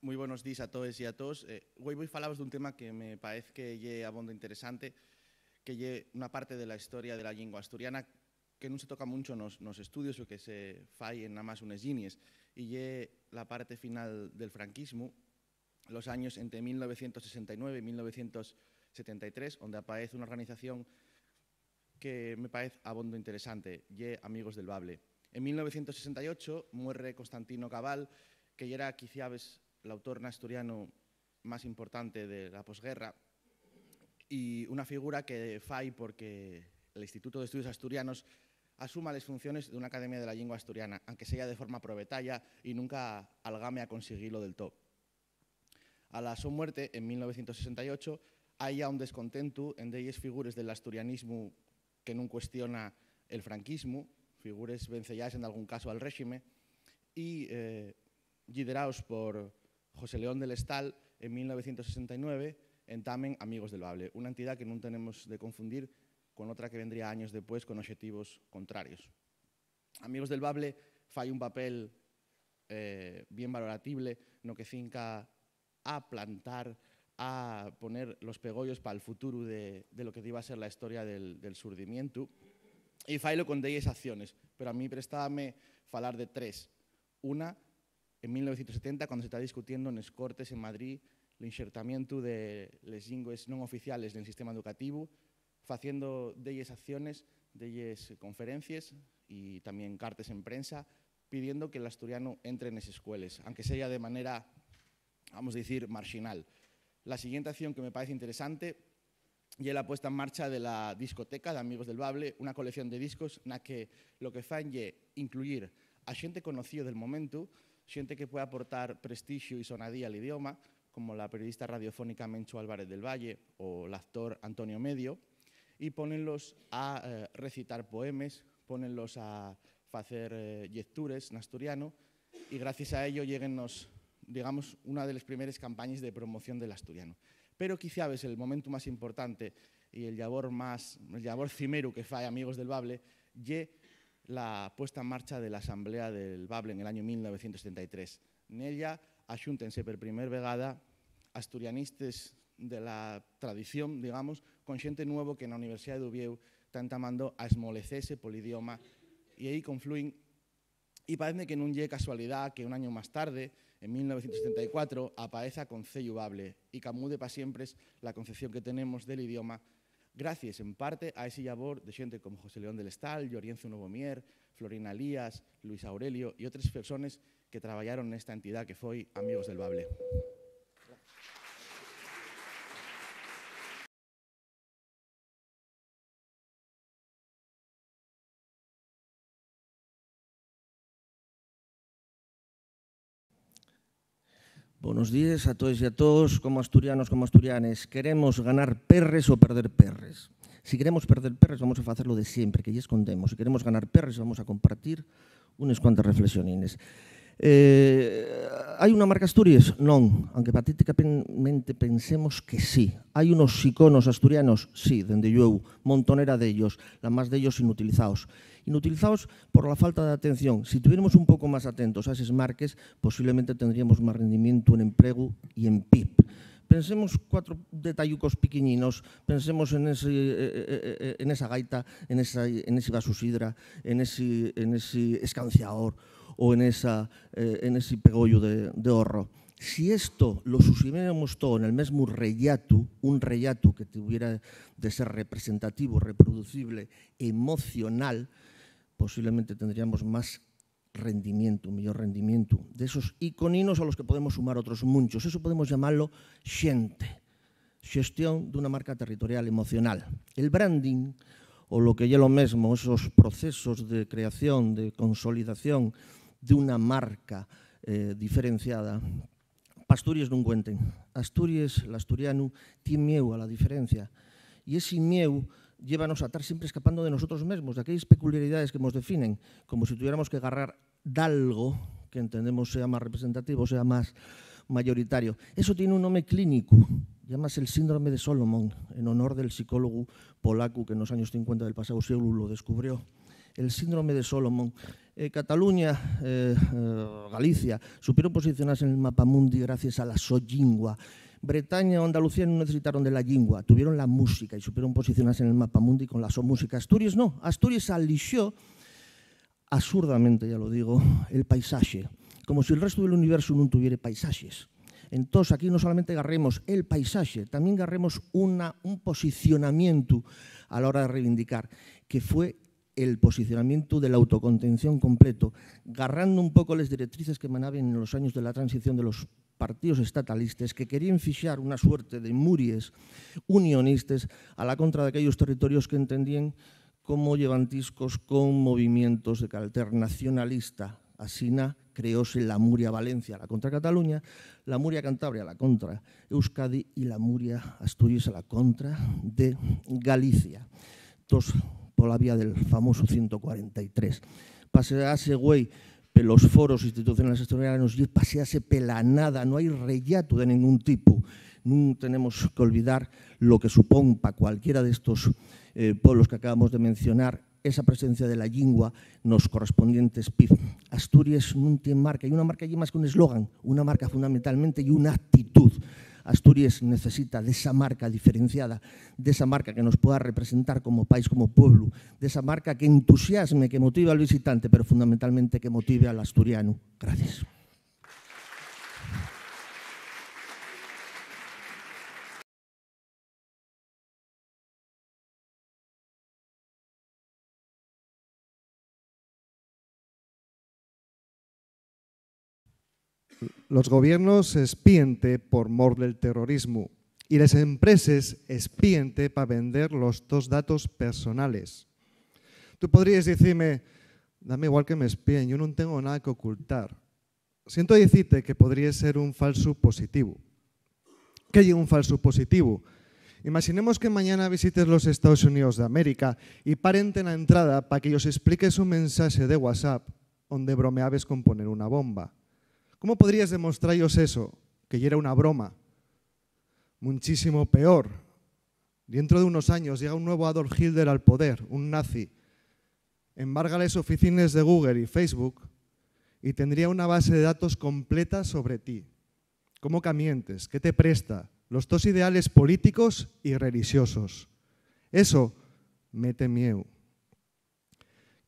Muy buenos días a todos y a todos. hoy eh, voy a hablaros de un tema que me parece que es abondo interesante, que lleva una parte de la historia de la lengua asturiana que no se toca mucho en los, estudios o que se falla en nada más unas líneas, y lleva la parte final del franquismo, los años entre 1969 y 1973, donde aparece una organización que me parece abondo interesante, y Amigos del Bable. En 1968 muere Constantino Cabal, que ya era quizá el autor asturiano más importante de la posguerra, y una figura que fai porque el Instituto de Estudios Asturianos asuma las funciones de una academia de la lengua asturiana, aunque sea de forma provetalla y nunca algame a conseguirlo del todo. A la su muerte, en 1968, hay ya un descontento en ellas figuras del asturianismo que no cuestiona el franquismo, figuras vencelladas en algún caso al régimen, y eh, liderados por José León del Estal en 1969 en Amigos del Bable, una entidad que no tenemos de confundir con otra que vendría años después con objetivos contrarios. Amigos del Bable fai un papel eh, bien valoratible no que finca a plantar, a poner los pegollos para el futuro de, lo que iba a ser la historia del, del surdimiento. y failo con 10 acciones, pero a mí prestábame hablar de tres. Una, en 1970, cuando se está discutiendo en Escortes, en Madrid, el insertamiento de las lingües no oficiales del sistema educativo, haciendo de acciones, de conferencias y también cartas en prensa, pidiendo que el asturiano entre en esas escuelas, aunque sea de manera, vamos a decir, marginal. La siguiente acción que me parece interesante y la puesta en marcha de la discoteca de Amigos del Bable, una colección de discos en la que lo que fan es incluir a gente conocido del momento, Siente que puede aportar prestigio y sonadía al idioma, como la periodista radiofónica Mencho Álvarez del Valle o el actor Antonio Medio, y ponenlos a eh, recitar poemas, ponenlos a hacer eh, en asturiano, y gracias a ello lleguennos, digamos, una de las primeras campañas de promoción del asturiano. Pero quizá es el momento más importante y el labor más, el labor cimero que fai Amigos del Bable, ye la puesta en marcha de la Asamblea del Bable en el año 1973. En ella asúntense per primer vegada asturianistas de la tradición, digamos, con xente nuevo que en la Universidad de Ubieu tan tamando a esmolecese polidioma idioma y aí confluyen y parece que no llegue casualidad que un año más tarde, en 1974, aparezca Concello Bable y camude para siempre la concepción que tenemos del idioma gracias en parte a ese labor de gente como José León del Estal, Llorienzo Mier, Florina Lías, Luis Aurelio y otras personas que trabajaron en esta entidad que fue Amigos del Bable. Buenos días a todos y a todos, como asturianos, como asturianes. Queremos ganar perres o perder perres. Si queremos perder perres, vamos a hacerlo de siempre, que ya escondemos. Si queremos ganar perres, vamos a compartir unas cuantas reflexionines. Eh, ¿Hay una marca Asturias? Non, aunque patéticamente pensemos que sí. ¿Hay unos iconos asturianos? Sí, dende eu, montonera de ellos, la más de ellos inutilizados. Inutilizados por la falta de atención. Si tuviéramos un poco más atentos a esas marques, posiblemente tendríamos más rendimiento en empleo y en PIB. Pensemos cuatro detallucos pequeñinos, pensemos en, eh, eh, en esa gaita, en, esa, en ese vaso sidra, en ese, en ese escanciador, o en, esa, eh, en ese pegollo de, de Si esto lo susumiéramos todo en el mismo reyatu, un reyatu que tuviera de ser representativo, reproducible, emocional, posiblemente tendríamos más rendimiento, un mejor rendimiento de esos iconinos a los que podemos sumar otros muchos. Eso podemos llamarlo gente, gestión de una marca territorial emocional. El branding, o lo que ya lo mismo, esos procesos de creación, de consolidación, de una marca eh, diferenciada. Asturias no cuenten. Asturias, el asturiano, tiene miedo a la diferencia. Y ese miedo lleva a estar siempre escapando de nosotros mismos, de aquellas peculiaridades que nos definen, como si tuviéramos que agarrar algo que entendemos sea más representativo, sea más mayoritario. Eso tiene un nombre clínico, Llamas el síndrome de Solomon, en honor del psicólogo polaco que en los años 50 del pasado siglo lo descubrió. El síndrome de Solomon eh, Cataluña, eh, eh, Galicia, supieron posicionarse en el mapa mundi gracias a la soyingua. Bretaña o Andalucía no necesitaron de la lingua, tuvieron la música y supieron posicionarse en el mapa mundi con la so música. Asturias no, Asturias alició, absurdamente ya lo digo, el paisaje, como si el resto del universo no tuviera paisajes. Entonces, aquí no solamente agarremos el paisaje, también agarremos un posicionamiento a la hora de reivindicar, que fue el posicionamiento de la autocontención completo, agarrando un poco las directrices que emanaban en los años de la transición de los partidos estatalistas que querían fichar una suerte de muries unionistas a la contra de aquellos territorios que entendían como levantiscos con movimientos de carácter nacionalista. Asina creóse la Muria Valencia a la contra Cataluña, la Muria Cantabria a la contra Euskadi y la Muria Asturias a la contra de Galicia. Entonces, por la vía del famoso 143. Pasease, güey, los foros institucionales extraordinarios y pasease pela nada, no hay rellato de ningún tipo. No tenemos que olvidar lo que supone para cualquiera de estos eh, pueblos que acabamos de mencionar esa presencia de la lengua, nos correspondientes PIB. Asturias no tiene marca, hay una marca allí más que un eslogan, una marca fundamentalmente y una actitud. Asturias necesita desa marca diferenciada, desa marca que nos poda representar como país, como pueblo, desa marca que entusiasme, que motive al visitante, pero fundamentalmente que motive al asturiano. Gracias. Los gobiernos espiente por mor del terrorismo y las empresas espiente para vender los dos datos personales. Tú podrías decirme, dame igual que me espíen, yo no tengo nada que ocultar. Siento decirte que podría ser un falso positivo. ¿Qué hay un falso positivo? Imaginemos que mañana visites los Estados Unidos de América y paren en la entrada para que os expliques un mensaje de WhatsApp donde bromeabes con poner una bomba. ¿Cómo podrías demostraros eso? Que ya era una broma. Muchísimo peor. Dentro de unos años llega un nuevo Adolf Hitler al poder, un nazi. Embarga las oficinas de Google y Facebook y tendría una base de datos completa sobre ti. ¿Cómo camientes? ¿Qué te presta? Los dos ideales políticos y religiosos. Eso mete miedo.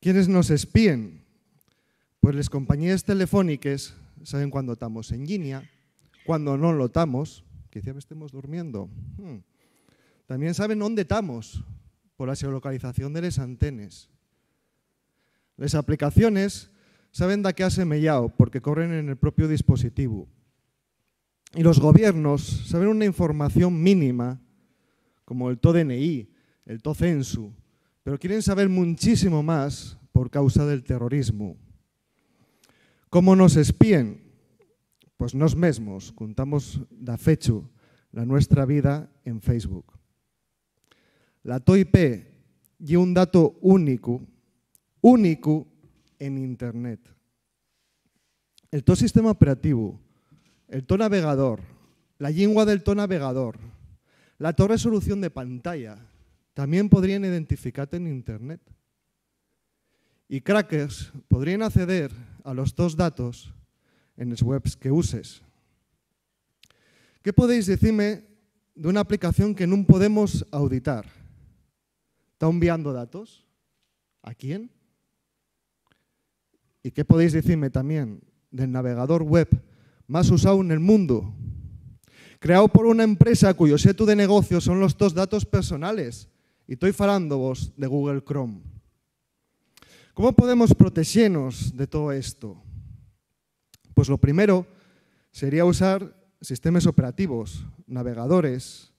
¿Quiénes nos espíen? Pues las compañías telefónicas saben cuando estamos en línea, cuando no lo estamos, quizá estemos durmiendo. Hmm. También saben dónde estamos por la geolocalización de las antenas. Las aplicaciones saben de qué hace mellao porque corren en el propio dispositivo. Y los gobiernos saben una información mínima, como el TODNI, el TOCENSU, pero quieren saber muchísimo más por causa del terrorismo. ¿Cómo nos espían? Pues nos mismos contamos da fecho la nuestra vida en Facebook. La TOIP y un dato único, único en Internet. El to sistema operativo, el to navegador, la lengua del to navegador, la to resolución de pantalla, también podrían identificarte en Internet. Y crackers podrían acceder a los dos datos en las webs que uses. ¿Qué podéis decirme de una aplicación que no podemos auditar? ¿Está enviando datos? ¿A quién? ¿Y qué podéis decirme también del navegador web más usado en el mundo? Creado por una empresa cuyo seto de negocio son los dos datos personales. Y estoy falando de Google Chrome. ¿Cómo podemos protegernos de todo esto? Pues lo primero sería usar sistemas operativos, navegadores,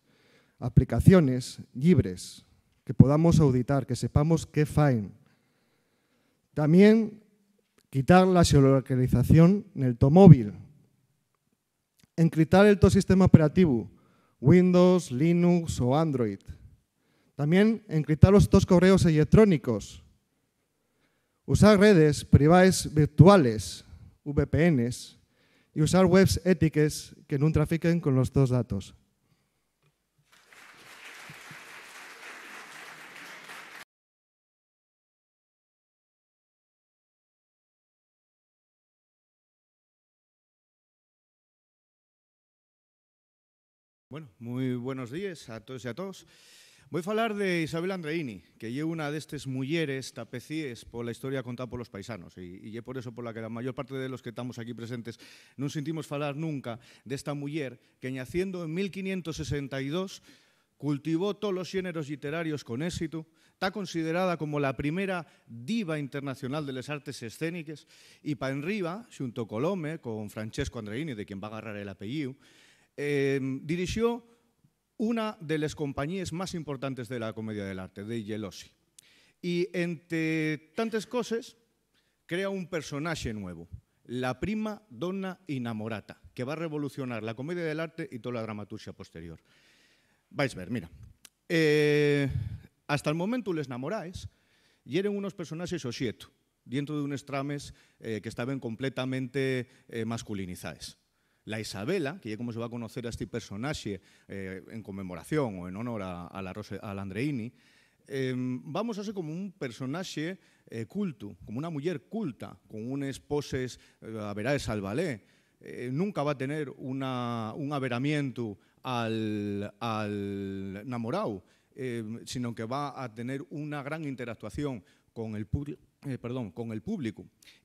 aplicaciones libres que podamos auditar, que sepamos qué faen. También quitar la geolocalización en el tomóvil, encriptar el todo sistema operativo, Windows, Linux o Android. También encriptar los dos correos electrónicos, Usar redes privadas virtuales, VPNs, y usar webs éticas que no trafiquen con los dos datos. Bueno, muy buenos días a todos y a todos. Voy a hablar de Isabel Andreini, que es una de estas mujeres tapecíes la historia contada por los paisanos y es por eso por la que la mayor parte de los que estamos aquí presentes no sentimos falar nunca de esta mujer que naciendo en 1562 cultivó todos los géneros literarios con éxito, está considerada como la primera diva internacional de las artes escénicas y, pa enriba, xunto Colome, con Francesco Andreini, de quien va a agarrar el apellido, eh, dirigió una de las compañías más importantes de la comedia del arte, de Gelosi. Y entre tantas cosas, crea un personaje nuevo. la prima donna innamorata, que va a revolucionar la comedia del arte y toda la dramaturgia posterior. Vais a ver, mira. Eh, hasta el momento les enamoráis y eran unos personajes siete, dentro de unos trames eh, que estaban completamente eh, masculinizados la Isabela, que ya como se va a conocer a este personaje eh, en conmemoración o en honor a, la, a Andreini, eh, vamos a ser como un personaje eh, culto, como una mujer culta, con un poses, a verá, al ballet. nunca va a tener un averamiento al, al enamorado, sino que va a tener una gran interactuación con el público.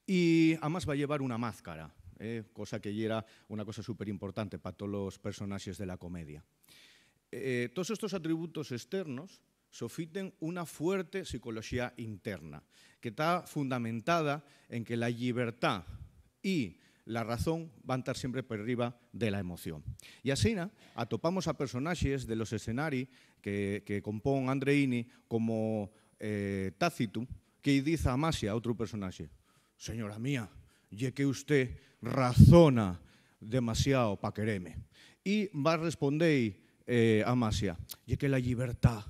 Y además va a llevar una máscara. Eh, cosa que era una cosa súper importante para todos los personajes de la comedia. Eh, todos estos atributos externos sofiten una fuerte psicología interna, que está fundamentada en que la libertad y la razón van a estar siempre por arriba de la emoción. Y así atopamos a personajes de los escenarios que, que Andreini como eh, Tácito, que dice a a otro personaje, «Señora mía, y que usted razona demasiado para quererme. Y va a responder eh, Amasia, que la libertad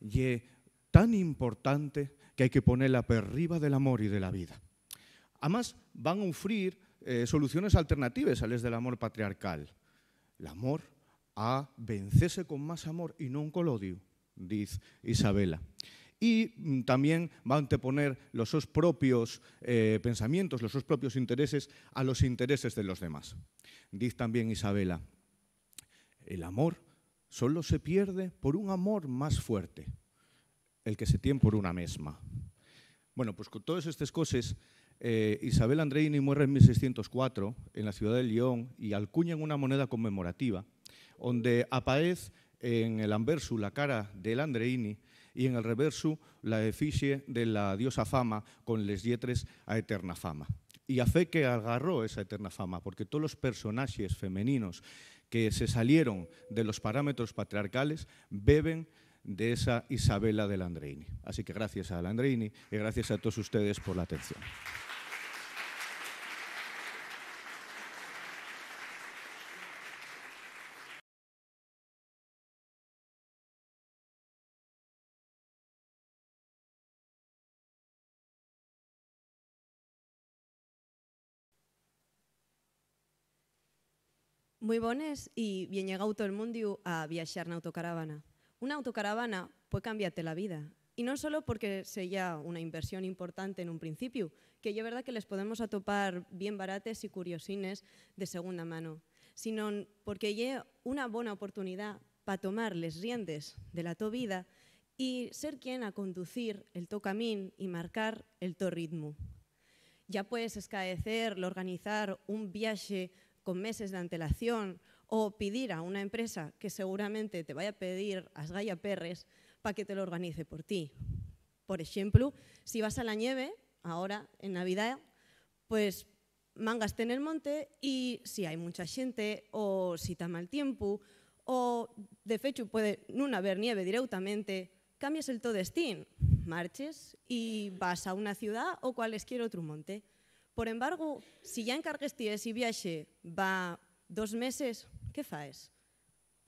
es tan importante que hay que ponerla por arriba del amor y de la vida. Además, van a ofrecer eh, soluciones alternativas a las del amor patriarcal. El amor a vencerse con más amor y no con odio, dice Isabela y mm, también va a anteponer los sus propios eh, pensamientos, los sus propios intereses a los intereses de los demás. Dice también Isabela, el amor solo se pierde por un amor más fuerte, el que se tiene por una misma. Bueno, pues con todas estas cosas, eh, Isabel Andreini muere en 1604 en la ciudad de Lyon y en una moneda conmemorativa, donde aparece en el anverso la cara del Andreini y en el reverso la efigie de la diosa Fama con les dietres a eterna fama. Y a fe que agarró esa eterna fama, porque todos los personajes femeninos que se salieron de los parámetros patriarcales beben de esa Isabela de Landreini. Así que gracias a Landreini y gracias a todos ustedes por la atención. Muy bones y bien llegado todo el mundo a viajar en autocaravana. Una autocaravana puede cambiarte la vida. Y no solo porque sea una inversión importante en un principio, que es verdad que les podemos atopar bien barates y curiosines de segunda mano, sino porque es una buena oportunidad para tomar las riendes de la to vida y ser quien a conducir el to camín y marcar el to ritmo. Ya puedes escaecer, organizar un viaje con meses de antelación o pedir a una empresa que seguramente te vaya a pedir a Sgaya perres para que te lo organice por ti. Por ejemplo, si vas a la nieve, ahora en Navidad, pues mangas en el monte y si hay mucha gente o si está mal tiempo o de hecho puede no haber nieve directamente, cambias el todo destino, marches y vas a una ciudad o cualesquiera otro monte. Por embargo, si ya ti ese viaje va dos meses, ¿qué faes?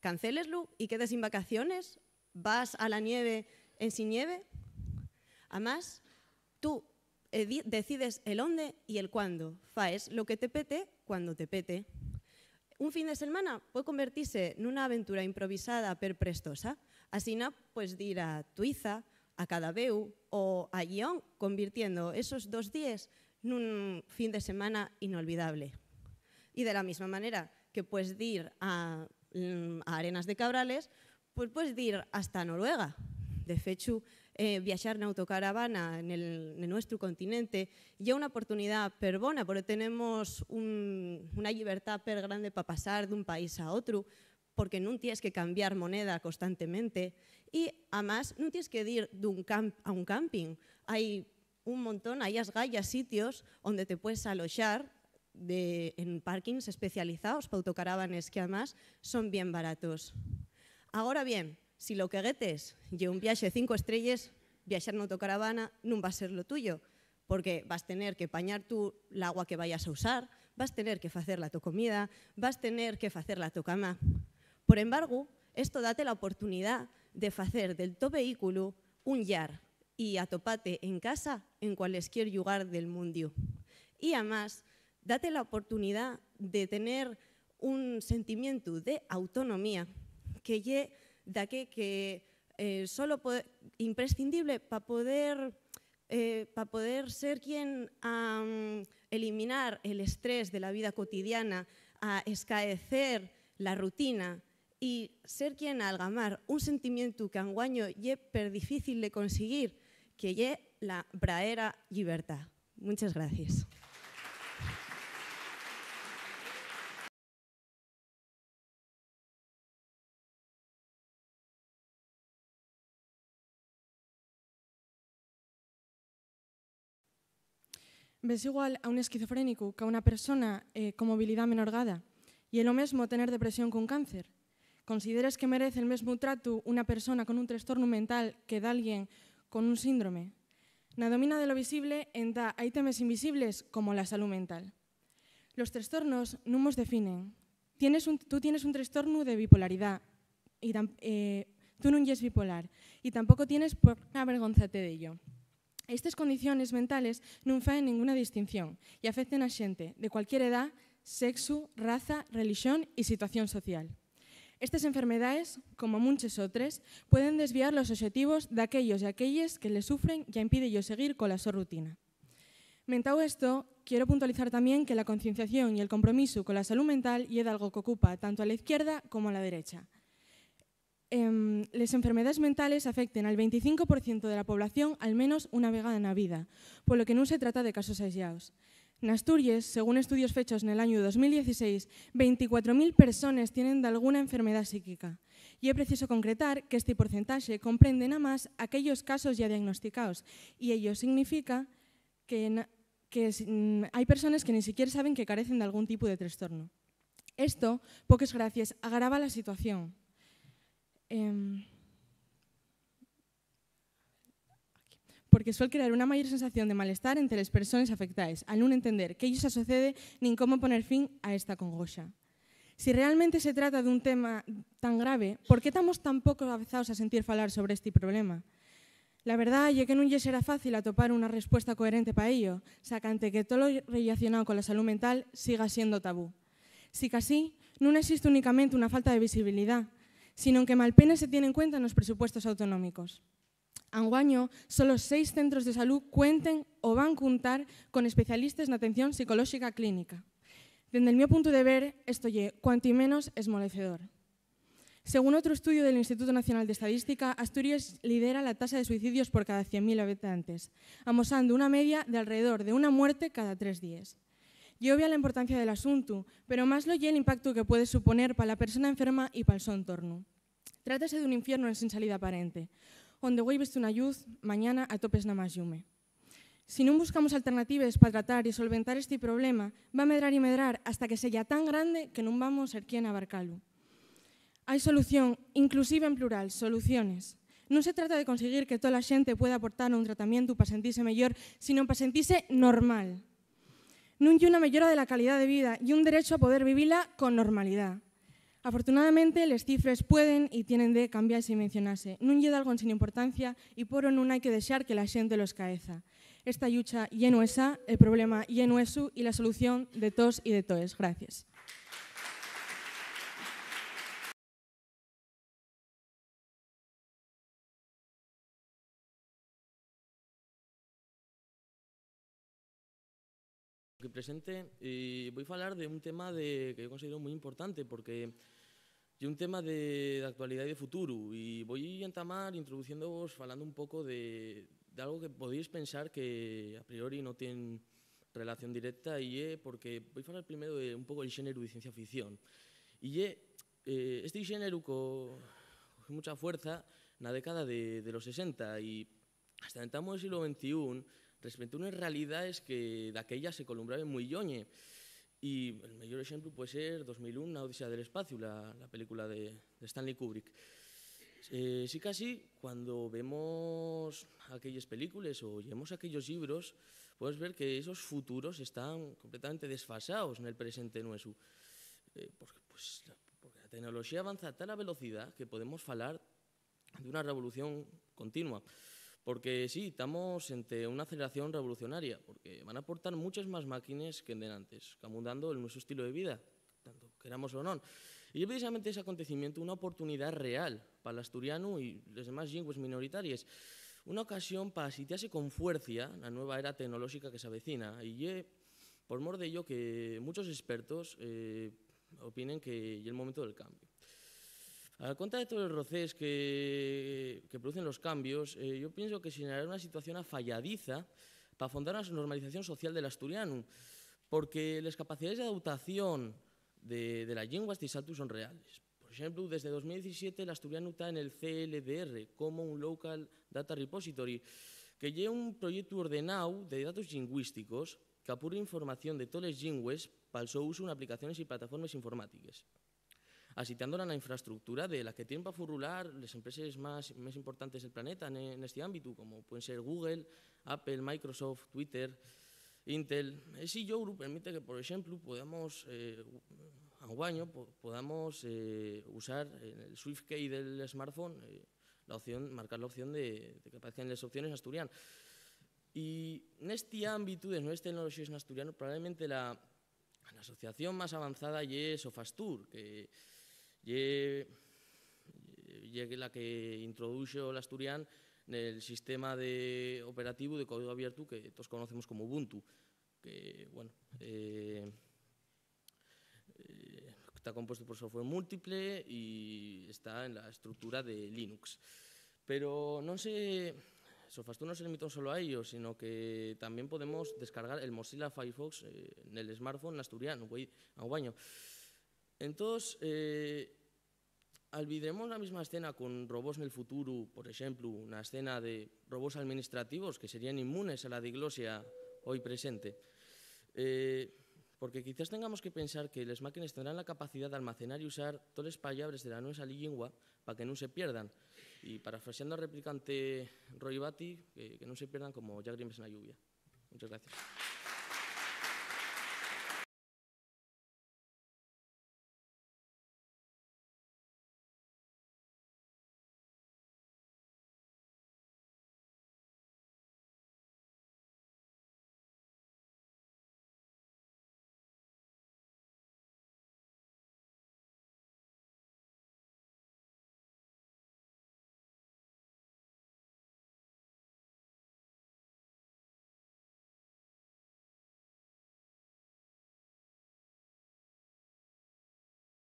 ¿Canceleslo y quedes sin vacaciones? ¿Vas a la nieve en sin nieve? Además, tú decides el dónde y el cuándo. Faes lo que te pete cuando te pete. Un fin de semana puede convertirse en una aventura improvisada per prestosa. no pues, puedes ir a Tuiza, a Cadabeu o a Guión, convirtiendo esos dos días un fin de semana inolvidable. Y de la misma manera que puedes ir a, mm, Arenas de Cabrales, pues, puedes ir hasta Noruega. De hecho, eh, viajar en autocaravana en nuestro continente ya una oportunidad oportunidad per porque tenemos una libertad per grande para pasar de un país a otro, porque no tienes que cambiar moneda constantemente Y además, no tienes que ir de un camp a un camping. Hay un montón, hayas asgallas, sitios donde te puedes alojar en parkings especializados para autocaravanes que además son bien baratos. Ahora bien, si lo que guetes lleva un viaje de cinco estrellas, viajar en autocaravana no va a ser lo tuyo, porque vas a tener que pañar tú el agua que vayas a usar, vas a tener que hacer la tu comida, vas a tener que hacer la tu cama. Por embargo, esto date la oportunidad de hacer del tu vehículo un yar y atopate en casa en cualquier lugar del mundo. Y además, date la oportunidad de tener un sentimiento de autonomía que llega da que, eh, solo imprescindible para poder, eh, poder ser quien a eliminar el estrés de la vida cotidiana, a escaecer la rutina y ser quien a algamar un sentimiento que anguaño lle per difícil de conseguir, que lle la verdadera libertad. Muchas gracias. ves igual a un esquizofrénico que a una persona eh, con movilidad menorgada y es lo mismo tener depresión con cáncer. ¿Consideras que merece el mismo trato una persona con un trastorno mental que de alguien con un síndrome. la domina de lo visible entra hai temes invisibles como la salud mental. Los trastornos no nos definen. tú tienes un trastorno de bipolaridad y eh, tú no eres bipolar y tampoco tienes por avergonzarte de ello. Estas condiciones mentales no hacen ninguna distinción y afectan a gente de cualquier edad, sexo, raza, religión y situación social. Estas enfermedades, como muchas otras, pueden desviar los objetivos de aquellos y aquellas que le sufren y impide yo seguir con la su rutina. Mentado esto, quiero puntualizar también que la concienciación y el compromiso con la salud mental y es algo que ocupa tanto a la izquierda como a la derecha. Em, las enfermedades mentales afectan al 25% de la población al menos una vez en la vida, por lo que no se trata de casos aislados. En Asturias, según estudios fechos en el año 2016, 24.000 personas tienen de alguna enfermedad psíquica. Y es preciso concretar que este porcentaje comprende nada más aquellos casos ya diagnosticados. Y ello significa que, mm, hay personas que ni siquiera saben que carecen de algún tipo de trastorno. Esto, pocas gracias, agrava la situación. Em, porque suele crear una mayor sensación de malestar entre las personas afectadas, al no entender qué ello se sucede ni cómo poner fin a esta congoja. Si realmente se trata de un tema tan grave, por qué estamos tan poco avanzados a sentir hablar sobre este problema? La verdad es que un será fácil atopar una respuesta coherente para ello, sacante que todo lo relacionado con la salud mental siga siendo tabú. Si casi, no existe únicamente una falta de visibilidad, sino que malpena se tiene en cuenta en los presupuestos autonómicos. Guaño, solo seis centros de salud cuenten o van a contar con especialistas en atención psicológica clínica. Desde mi punto de ver, esto ye cuanto y menos esmolecedor. Según otro estudio del Instituto Nacional de Estadística, Asturias lidera la tasa de suicidios por cada 100.000 habitantes, amosando una media de alrededor de una muerte cada tres días. Yo veo la importancia del asunto, pero más lo y el impacto que puede suponer para la persona enferma y para su entorno. Trátase de un infierno sin salida aparente, onde o Waivers una luz, mañana a topes na más yume. Si no buscamos alternativas para tratar y e solventar este problema, va a medrar y e medrar hasta que sea tan grande que no vamos a ser quien abarcalo. Hay solución, inclusive en plural, soluciones. No se trata de conseguir que toda la gente pueda aportar un tratamiento para sentirse mejor, sino para sentirse normal. No hay una mejora de la calidad de vida y un derecho a poder vivirla con normalidad. Afortunadamente, las cifras pueden y tienen de cambiarse y mencionarse. Nun llega algo sin importancia y poro no hay que desear que la gente los caeza. Esta yucha es esa, el problema es y y la solución de todos y de toes. Gracias. presente voy a hablar de un tema de, que he considero muy importante porque es un tema de, de y de futuro Y voy a entamar introduciéndoos, hablando un poco de, algo que podéis pensar que a priori no tiene relación directa y é porque a hablar primero de un poco de género de ciencia ficción Y eh, este xénero co, mucha fuerza la década de, los 60 y hasta entramos el siglo XXI realidad realidades que de aquella se columbraban muy yoñe Y el mayor ejemplo puede ser 2001, La Odisea del Espacio, la, película de, Stanley Kubrick. Eh, sí casi cuando vemos aquellas películas o leemos aquellos libros, puedes ver que esos futuros están completamente desfasados en el presente nuestro. Eh, porque, pues, la, porque la tecnología avanza a tal velocidad que podemos hablar de una revolución continua. Porque sí, estamos ante una aceleración revolucionaria, porque van a aportar muchas más máquinas que antes, camundando el nuestro estilo de vida, tanto queramos o no. Y es precisamente ese acontecimiento una oportunidad real para el asturiano y las demás lenguas minoritarias. Una ocasión para sitiarse con fuerza la nueva era tecnológica que se avecina. Y por mor de ello que muchos expertos eh, opinen que es el momento del cambio. A cuenta de todos los roces que, producen los cambios, eh, yo pienso que se generará una situación afalladiza para fundar una normalización social del asturiano, porque las capacidades de adaptación de, de las lenguas de son reales. Por ejemplo, desde 2017 el asturiano está en el CLDR, como un Local Data Repository, que lleva un proyecto ordenado de datos lingüísticos que apura información de todas las lenguas para su uso en aplicaciones y plataformas informáticas a la infraestructura de la que tienen para furular las empresas más, más importantes del planeta en, este ámbito, como pueden ser Google, Apple, Microsoft, Twitter, Intel. Ese eh, Yoru permite que, por ejemplo, podamos, eh, a un podamos eh, usar el Swift del smartphone, la opción, marcar la opción de, que aparezcan las opciones asturianas. Y en este ámbito de nuevas tecnologías en asturiano, probablemente la, asociación más avanzada y es Sofastur, que llegue la que introduce el Asturian en el sistema de operativo de código abierto que todos conocemos como Ubuntu, que bueno, eh, eh, está compuesto por software múltiple y está en la estructura de Linux. Pero no se, Sofastu no se limitó solo a ello, sino que también podemos descargar el Mozilla Firefox eh, en el smartphone asturiano, a un baño. Entonces, eh, la misma escena con robots en el futuro, por ejemplo, una escena de robots administrativos que serían inmunes a la diglosia hoy presente. Eh, porque quizás tengamos que pensar que las máquinas tendrán la capacidad de almacenar y usar todos los palabras de la nueva lengua para que no se pierdan. Y parafraseando al replicante Roy Batty, que, no se pierdan como grimes en la lluvia. Muchas gracias.